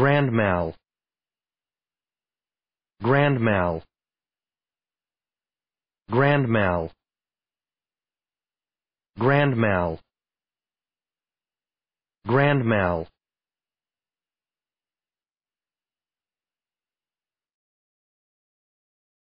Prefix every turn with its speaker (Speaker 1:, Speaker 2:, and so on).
Speaker 1: Grand mal. Grand mal. Grand mal. Grand mal. Grand mal.